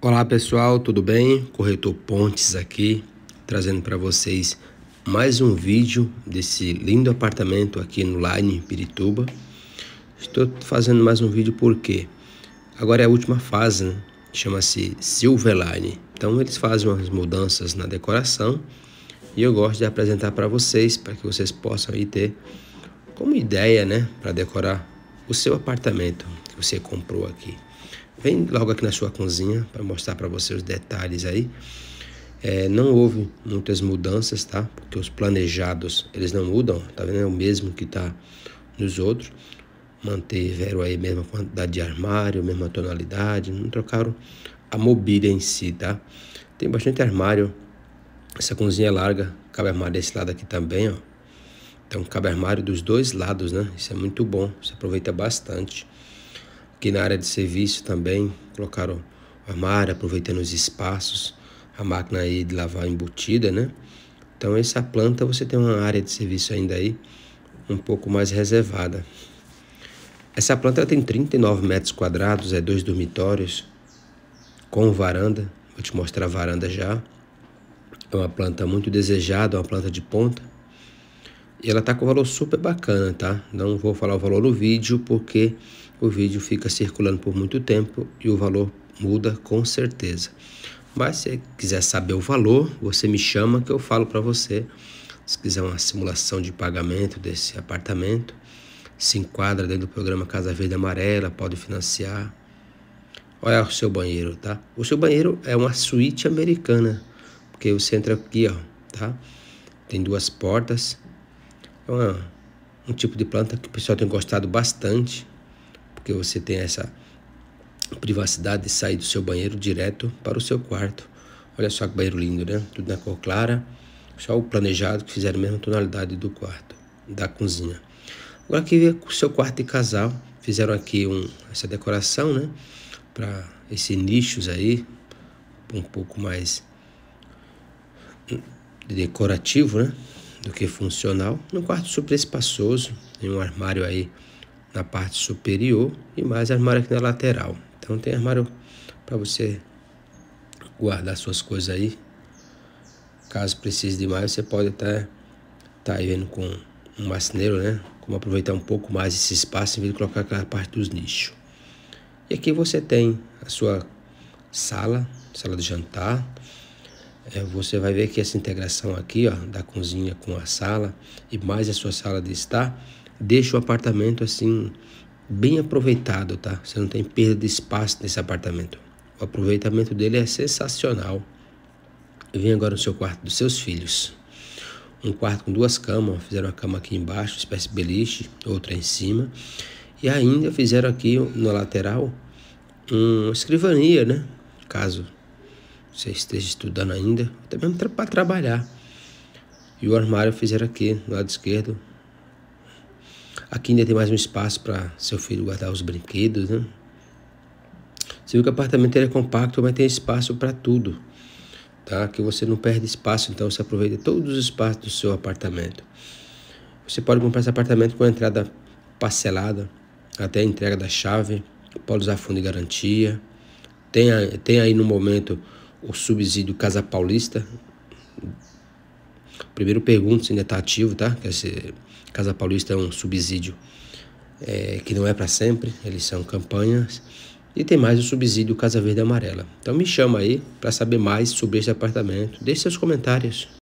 Olá pessoal, tudo bem? Corretor Pontes aqui, trazendo para vocês mais um vídeo desse lindo apartamento aqui no Line Pirituba. Estou fazendo mais um vídeo porque agora é a última fase, né? chama-se Silverline. Então eles fazem umas mudanças na decoração e eu gosto de apresentar para vocês, para que vocês possam aí ter como ideia, né, para decorar o seu apartamento que você comprou aqui. Vem logo aqui na sua cozinha para mostrar para você os detalhes aí. É, não houve muitas mudanças, tá? Porque os planejados, eles não mudam, tá vendo? É o mesmo que tá nos outros. Mantiveram aí a mesma quantidade de armário, mesma tonalidade, não trocaram a mobília em si, tá? Tem bastante armário. Essa cozinha é larga, cabe armário desse lado aqui também, ó. Então cabe armário dos dois lados, né? Isso é muito bom, você aproveita bastante. Aqui na área de serviço também colocaram armário, aproveitando os espaços, a máquina aí de lavar embutida, né? Então essa planta você tem uma área de serviço ainda aí um pouco mais reservada. Essa planta tem 39 metros quadrados, é dois dormitórios com varanda. Vou te mostrar a varanda já. É uma planta muito desejada, é uma planta de ponta. E ela tá com um valor super bacana, tá? Não vou falar o valor no vídeo porque o vídeo fica circulando por muito tempo e o valor muda com certeza. Mas se quiser saber o valor, você me chama que eu falo para você. Se quiser uma simulação de pagamento desse apartamento, se enquadra dentro do programa Casa Verde Amarela, pode financiar. Olha o seu banheiro, tá? O seu banheiro é uma suíte americana, porque você entra aqui, ó, tá? Tem duas portas. É uma, um tipo de planta que o pessoal tem gostado bastante porque você tem essa privacidade de sair do seu banheiro direto para o seu quarto. Olha só que banheiro lindo, né? Tudo na cor clara, só o planejado que fizeram a mesma tonalidade do quarto, da cozinha. Agora aqui o seu quarto de casal, fizeram aqui um, essa decoração, né? Para esses nichos aí, um pouco mais decorativo, né? Do que funcional. Um quarto super espaçoso, tem um armário aí na parte superior e mais armário aqui na lateral. Então tem armário para você guardar suas coisas aí. Caso precise de mais, você pode até tá vendo com um macineiro, né? Como aproveitar um pouco mais esse espaço em vez de colocar aquela parte dos nichos. E aqui você tem a sua sala, sala de jantar. É, você vai ver que essa integração aqui, ó, da cozinha com a sala e mais a sua sala de estar, deixa o apartamento assim bem aproveitado, tá? Você não tem perda de espaço nesse apartamento. O aproveitamento dele é sensacional. Vem agora no seu quarto dos seus filhos. Um quarto com duas camas, fizeram a cama aqui embaixo, espécie beliche, outra em cima. E ainda fizeram aqui na lateral uma escrivania, né? Caso você esteja estudando ainda, até mesmo para trabalhar. E o armário fizeram aqui no lado esquerdo, Aqui ainda tem mais um espaço para seu filho guardar os brinquedos, né? Você viu que o apartamento é compacto, mas tem espaço para tudo, tá? Que você não perde espaço, então você aproveita todos os espaços do seu apartamento. Você pode comprar esse apartamento com a entrada parcelada, até a entrega da chave, pode usar fundo de garantia. Tem, tem aí no momento o subsídio Casa Paulista, Primeiro pergunto se ainda está ativo, tá? Que esse Casa Paulista é um subsídio é, que não é para sempre, eles são campanhas. E tem mais o subsídio Casa Verde Amarela. Então me chama aí para saber mais sobre esse apartamento. Deixe seus comentários.